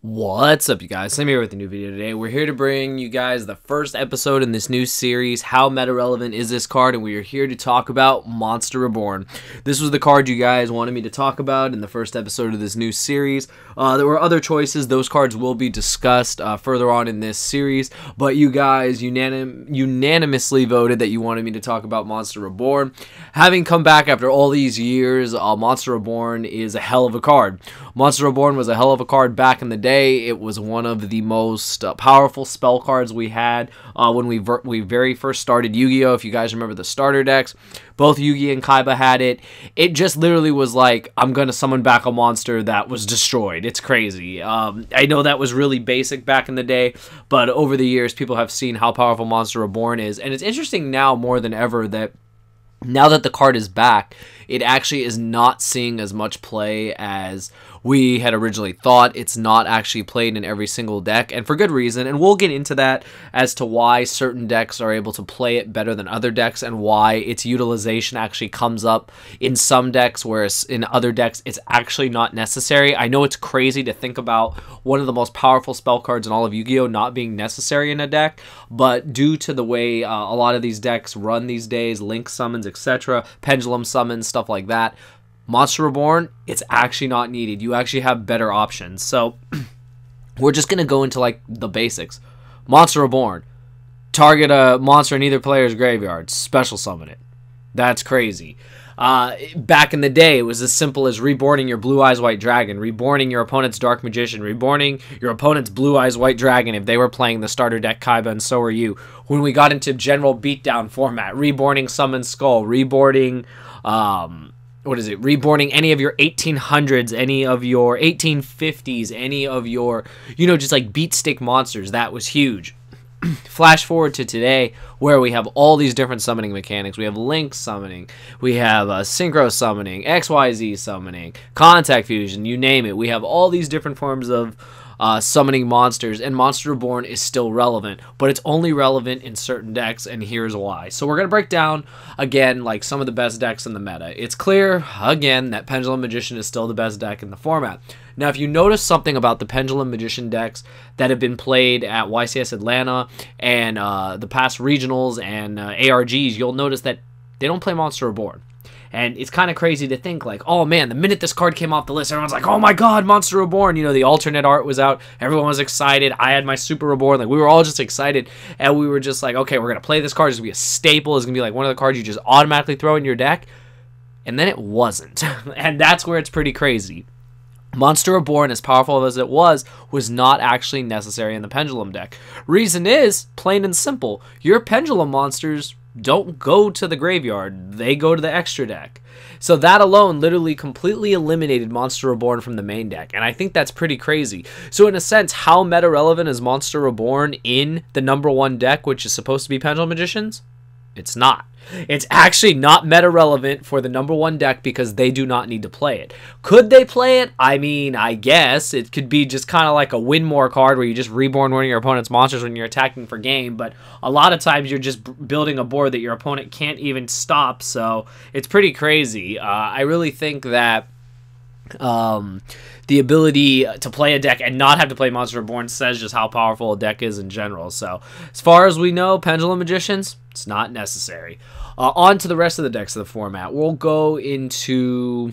What's up, you guys? I'm here with a new video today. We're here to bring you guys the first episode in this new series, How Meta Relevant Is This Card? And we are here to talk about Monster Reborn. This was the card you guys wanted me to talk about in the first episode of this new series. Uh, there were other choices. Those cards will be discussed uh, further on in this series. But you guys unanim unanimously voted that you wanted me to talk about Monster Reborn. Having come back after all these years, uh, Monster Reborn is a hell of a card. Monster Reborn was a hell of a card back in the day. It was one of the most uh, powerful spell cards we had uh, when we ver- we very first started Yu-Gi-Oh. If you guys remember the starter decks, both Yu-Gi and Kaiba had it. It just literally was like, I'm gonna summon back a monster that was destroyed. It's crazy. Um, I know that was really basic back in the day, but over the years, people have seen how powerful Monster Reborn is, and it's interesting now more than ever that now that the card is back, it actually is not seeing as much play as we had originally thought. It's not actually played in every single deck, and for good reason. And we'll get into that as to why certain decks are able to play it better than other decks and why its utilization actually comes up in some decks, whereas in other decks, it's actually not necessary. I know it's crazy to think about one of the most powerful spell cards in all of Yu Gi Oh! not being necessary in a deck, but due to the way uh, a lot of these decks run these days, Link summons, etc., Pendulum summons, stuff like that, Monster Reborn, it's actually not needed. You actually have better options. So we're just going to go into like the basics. Monster Reborn, target a monster in either player's graveyard, special summon it. That's crazy. Uh, back in the day, it was as simple as reborning your Blue Eyes White Dragon, reborning your opponent's Dark Magician, reborning your opponent's Blue Eyes White Dragon if they were playing the starter deck Kaiba, and so are you. When we got into general beatdown format, reborning Summon Skull, reborning um, what is it reborning any of your 1800s any of your 1850s any of your you know just like beat stick monsters that was huge flash forward to today where we have all these different summoning mechanics we have link summoning we have uh, synchro summoning xyz summoning contact fusion you name it we have all these different forms of uh, summoning monsters, and Monster Reborn is still relevant, but it's only relevant in certain decks, and here's why. So we're going to break down, again, like some of the best decks in the meta. It's clear, again, that Pendulum Magician is still the best deck in the format. Now, if you notice something about the Pendulum Magician decks that have been played at YCS Atlanta and uh, the past regionals and uh, ARGs, you'll notice that they don't play Monster Reborn. And it's kind of crazy to think like, oh man, the minute this card came off the list, everyone's like, oh my god, Monster Reborn. You know, the alternate art was out. Everyone was excited. I had my Super Reborn. Like we were all just excited, and we were just like, okay, we're gonna play this card. It's gonna be a staple. It's gonna be like one of the cards you just automatically throw in your deck. And then it wasn't, and that's where it's pretty crazy. Monster Reborn, as powerful as it was, was not actually necessary in the Pendulum deck. Reason is, plain and simple, your Pendulum monsters don't go to the graveyard, they go to the extra deck. So that alone literally completely eliminated Monster Reborn from the main deck, and I think that's pretty crazy. So in a sense, how meta relevant is Monster Reborn in the number one deck, which is supposed to be Pendulum Magicians? It's not. It's actually not meta relevant for the number one deck because they do not need to play it. Could they play it? I mean, I guess it could be just kind of like a win more card where you just reborn one of your opponent's monsters when you're attacking for game. But a lot of times you're just building a board that your opponent can't even stop. So it's pretty crazy. Uh, I really think that um, the ability to play a deck and not have to play Monster Born says just how powerful a deck is in general. So, as far as we know, Pendulum Magicians, it's not necessary. Uh, on to the rest of the decks of the format. We'll go into.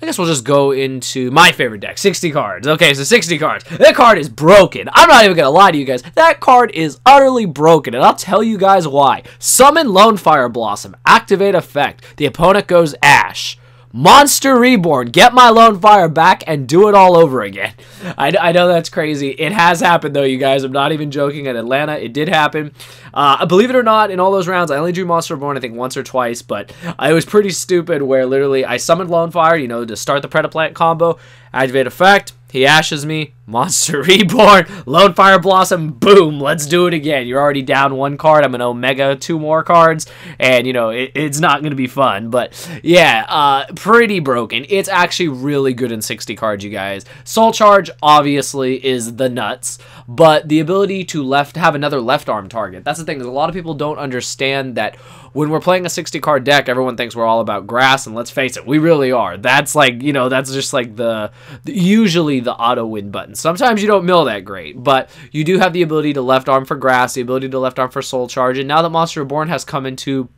I guess we'll just go into my favorite deck, 60 cards. Okay, so 60 cards. That card is broken. I'm not even going to lie to you guys. That card is utterly broken, and I'll tell you guys why. Summon Lone Fire Blossom. Activate effect. The opponent goes Ash. Monster Reborn, get my Lone Fire back and do it all over again. I, I know that's crazy. It has happened, though, you guys. I'm not even joking. At Atlanta, it did happen. Uh, believe it or not, in all those rounds, I only drew Monster Reborn, I think, once or twice, but I was pretty stupid where literally I summoned Lone Fire, you know, to start the Predaplant combo, activate effect, he ashes me, Monster Reborn, Lone Fire Blossom, boom, let's do it again. You're already down one card, I'm an Omega, two more cards, and you know, it, it's not going to be fun, but yeah, uh, pretty broken. It's actually really good in 60 cards, you guys. Soul Charge, obviously, is the nuts, but the ability to left have another left arm target, that's the thing, a lot of people don't understand that when we're playing a 60 card deck, everyone thinks we're all about grass, and let's face it, we really are. That's like, you know, that's just like the usually the auto win button. Sometimes you don't mill that great, but you do have the ability to left arm for grass, the ability to left arm for soul charge, and now that Monster Reborn has come into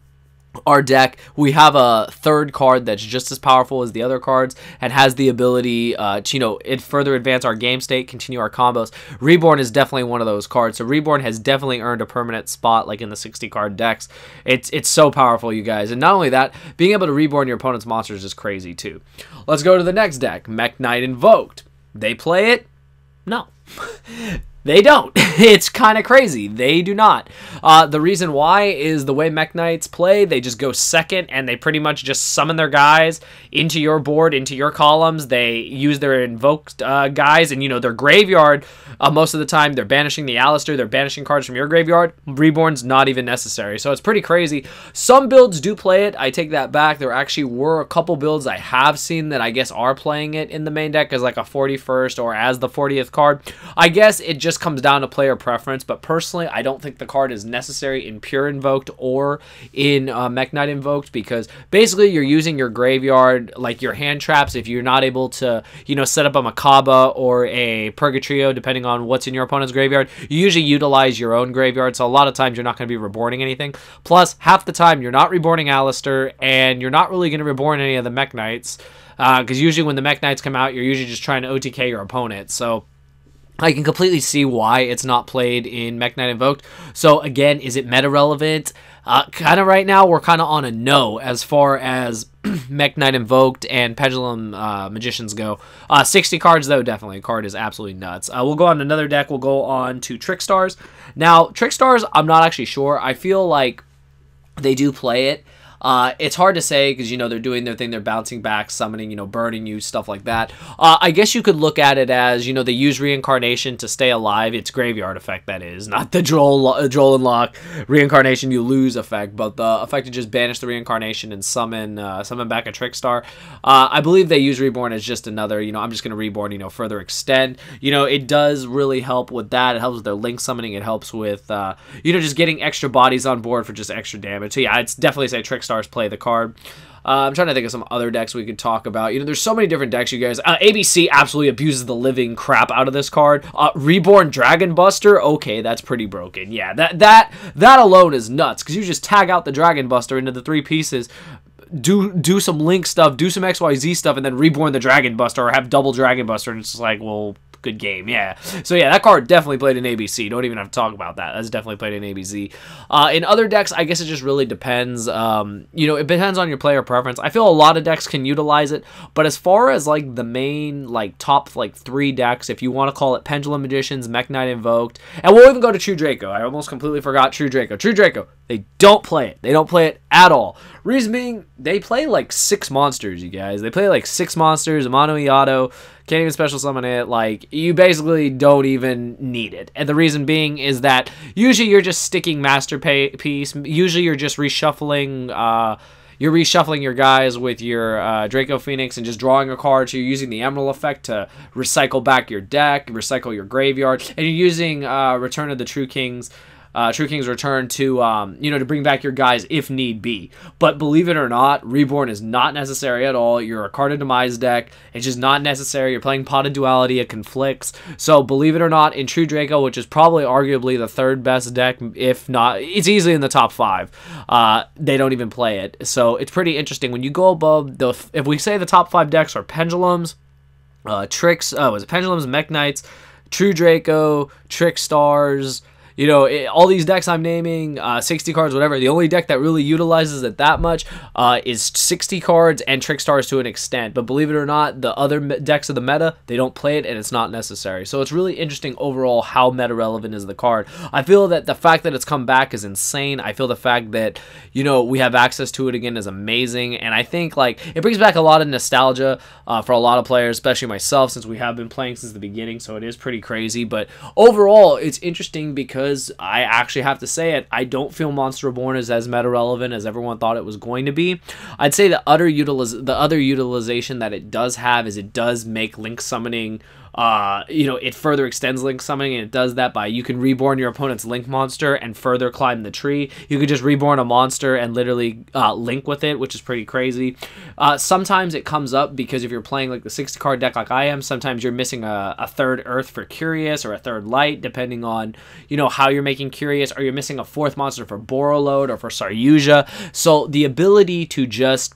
our deck. We have a third card that's just as powerful as the other cards and has the ability uh, to, you know, it further advance our game state, continue our combos. Reborn is definitely one of those cards. So Reborn has definitely earned a permanent spot like in the 60 card decks. It's it's so powerful, you guys. And not only that, being able to reborn your opponent's monsters is crazy too. Let's go to the next deck, Mech Knight Invoked. They play it? No. They don't. it's kind of crazy. They do not. Uh, the reason why is the way Mech Knights play. They just go second and they pretty much just summon their guys into your board, into your columns. They use their invoked uh, guys and, you know, their graveyard. Uh, most of the time, they're banishing the Alistair. They're banishing cards from your graveyard. Reborn's not even necessary. So it's pretty crazy. Some builds do play it. I take that back. There actually were a couple builds I have seen that I guess are playing it in the main deck as like a 41st or as the 40th card. I guess it just just comes down to player preference, but personally, I don't think the card is necessary in Pure Invoked or in uh, Mech Knight Invoked because basically you're using your graveyard, like your hand traps, if you're not able to, you know, set up a Macabre or a Purgatrio, depending on what's in your opponent's graveyard, you usually utilize your own graveyard, so a lot of times you're not going to be reborning anything. Plus, half the time you're not reborning Alistair, and you're not really going to reborn any of the Mech Knights because uh, usually when the Mech Knights come out, you're usually just trying to OTK your opponent, so I can completely see why it's not played in Mech Knight Invoked. So again, is it meta relevant? Uh, kind of right now, we're kind of on a no as far as Mech Knight Invoked and Pendulum uh, Magicians go. Uh, 60 cards though, definitely. A card is absolutely nuts. Uh, we'll go on another deck. We'll go on to Trickstars. Now, Trickstars, I'm not actually sure. I feel like they do play it uh, it's hard to say because, you know, they're doing their thing. They're bouncing back, summoning, you know, burning you, stuff like that. Uh, I guess you could look at it as, you know, they use reincarnation to stay alive. It's graveyard effect, that is. Not the Droll, uh, Droll and Lock reincarnation you lose effect, but the effect to just banish the reincarnation and summon uh, summon back a Trickstar. Uh, I believe they use Reborn as just another, you know, I'm just going to Reborn, you know, further extend. You know, it does really help with that. It helps with their Link summoning. It helps with, uh, you know, just getting extra bodies on board for just extra damage. So, yeah, it's definitely say star stars play the card. Uh, I'm trying to think of some other decks we could talk about. You know, there's so many different decks, you guys. Uh, ABC absolutely abuses the living crap out of this card. Uh, Reborn Dragon Buster, okay, that's pretty broken. Yeah, that that that alone is nuts because you just tag out the Dragon Buster into the three pieces. Do do some Link stuff, do some XYZ stuff, and then reborn the Dragon Buster or have double Dragon Buster, and it's just like, well, good game. Yeah. So yeah, that card definitely played in ABC. Don't even have to talk about that. That's definitely played in ABC. Uh, in other decks, I guess it just really depends. Um, you know, it depends on your player preference. I feel a lot of decks can utilize it, but as far as like the main like top like three decks, if you want to call it Pendulum Magicians, Mech Knight Invoked, and we'll even go to True Draco. I almost completely forgot True Draco. True Draco, they don't play it. They don't play it at all. Reason being, they play like six monsters, you guys. They play like six monsters, a mono Iato, can't even special summon it. Like, you basically don't even need it. And the reason being is that usually you're just sticking Masterpiece. Usually you're just reshuffling, uh, you're reshuffling your guys with your uh, Draco Phoenix and just drawing a card. So you're using the Emerald Effect to recycle back your deck, recycle your graveyard, and you're using uh, Return of the True Kings uh, True King's return to um, you know to bring back your guys if need be. But believe it or not, Reborn is not necessary at all. You're a carded demise deck. It's just not necessary. You're playing Pot of Duality. It conflicts. So believe it or not, in True Draco, which is probably arguably the third best deck, if not, it's easily in the top five. Uh, they don't even play it. So it's pretty interesting when you go above the. If we say the top five decks are Pendulums. Uh, tricks, uh, was it Pendulums, Mech Knights, True Draco, Trick Stars, you know, it, all these decks I'm naming, uh, 60 cards, whatever, the only deck that really utilizes it that much uh, is 60 cards and Trick Stars to an extent. But believe it or not, the other decks of the meta, they don't play it and it's not necessary. So it's really interesting overall how meta relevant is the card. I feel that the fact that it's come back is insane. I feel the fact that, you know, we have access to it again is amazing. And I think, like, it brings back a lot of nostalgia uh, for a lot of players, especially myself, since we have been playing since the beginning. So it is pretty crazy. But overall, it's interesting because because I actually have to say it, I don't feel Monster Reborn is as meta relevant as everyone thought it was going to be. I'd say the utter utiliz- the other utilization that it does have is it does make Link summoning uh, you know, it further extends link summoning, and it does that by you can reborn your opponent's link monster and further climb the tree. You could just reborn a monster and literally uh, link with it, which is pretty crazy. Uh, sometimes it comes up because if you're playing like the 60 card deck like I am, sometimes you're missing a, a third Earth for Curious or a third Light, depending on, you know, how you're making Curious, or you're missing a fourth monster for Borrowload or for Saryuja. So the ability to just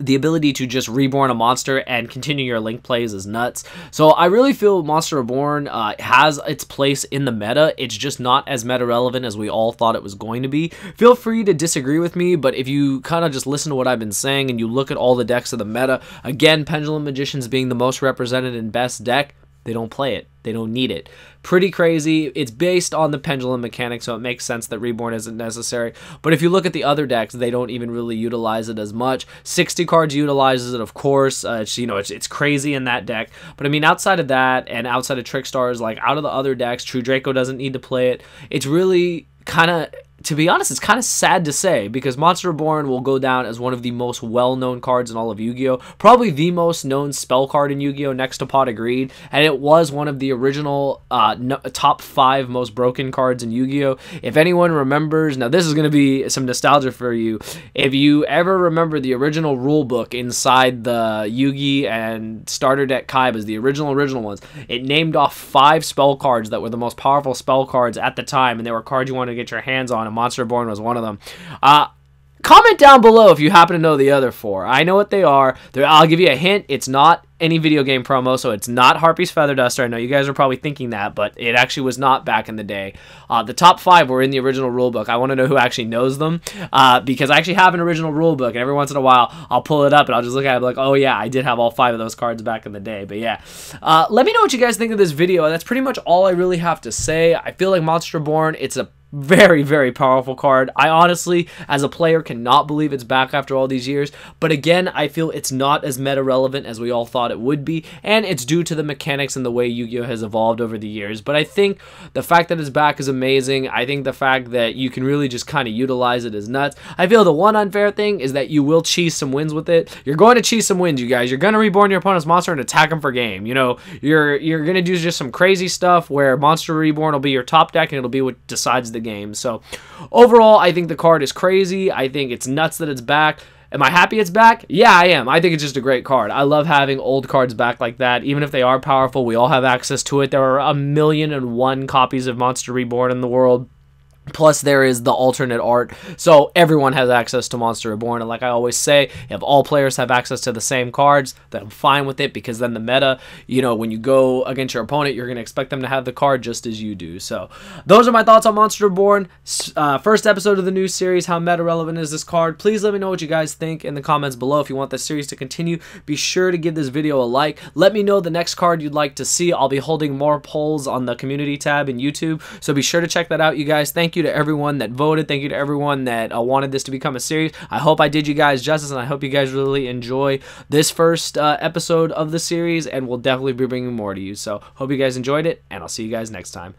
the ability to just reborn a monster and continue your link plays is nuts. So I really feel Monster Reborn uh, has its place in the meta. It's just not as meta relevant as we all thought it was going to be. Feel free to disagree with me, but if you kind of just listen to what I've been saying and you look at all the decks of the meta, again, Pendulum Magicians being the most represented and best deck, they don't play it. They don't need it. Pretty crazy. It's based on the pendulum mechanic, so it makes sense that Reborn isn't necessary. But if you look at the other decks, they don't even really utilize it as much. 60 cards utilizes it, of course. Uh, it's, you know, it's, it's crazy in that deck. But I mean, outside of that and outside of Trickstars, like out of the other decks, True Draco doesn't need to play it. It's really kind of to be honest, it's kind of sad to say because Monster Born will go down as one of the most well-known cards in all of Yu-Gi-Oh. Probably the most known spell card in Yu-Gi-Oh, next to Pot of Greed, and it was one of the original uh, no, top five most broken cards in Yu-Gi-Oh. If anyone remembers, now this is going to be some nostalgia for you. If you ever remember the original rule book inside the Yu-Gi and starter deck Kaibas, the original original ones, it named off five spell cards that were the most powerful spell cards at the time, and they were cards you wanted to get your hands on. Monster Born was one of them. Uh, comment down below if you happen to know the other four. I know what they are. They're, I'll give you a hint. It's not any video game promo, so it's not Harpy's Feather Duster. I know you guys are probably thinking that, but it actually was not back in the day. Uh, the top five were in the original rulebook. I want to know who actually knows them uh, because I actually have an original rulebook, and every once in a while I'll pull it up and I'll just look at it like, oh yeah, I did have all five of those cards back in the day. But yeah, uh, let me know what you guys think of this video. That's pretty much all I really have to say. I feel like Monster Born, it's a very, very powerful card. I honestly, as a player, cannot believe it's back after all these years. But again, I feel it's not as meta relevant as we all thought it would be, and it's due to the mechanics and the way Yu Gi Oh! has evolved over the years. But I think the fact that it's back is amazing. I think the fact that you can really just kind of utilize it is nuts. I feel the one unfair thing is that you will cheese some wins with it. You're going to cheese some wins, you guys. You're going to reborn your opponent's monster and attack them for game. You know, you're you're going to do just some crazy stuff where Monster Reborn will be your top deck and it'll be what decides the the game. So overall, I think the card is crazy. I think it's nuts that it's back. Am I happy it's back? Yeah, I am. I think it's just a great card. I love having old cards back like that. Even if they are powerful, we all have access to it. There are a million and one copies of Monster Reborn in the world. Plus, there is the alternate art, so everyone has access to Monster Reborn. And like I always say, if all players have access to the same cards, then I'm fine with it because then the meta, you know, when you go against your opponent, you're going to expect them to have the card just as you do. So, those are my thoughts on Monster Reborn. Uh, first episode of the new series, how meta relevant is this card? Please let me know what you guys think in the comments below. If you want this series to continue, be sure to give this video a like. Let me know the next card you'd like to see. I'll be holding more polls on the community tab in YouTube, so be sure to check that out, you guys. Thank you you to everyone that voted. Thank you to everyone that uh, wanted this to become a series. I hope I did you guys justice, and I hope you guys really enjoy this first uh, episode of the series. And we'll definitely be bringing more to you. So hope you guys enjoyed it, and I'll see you guys next time.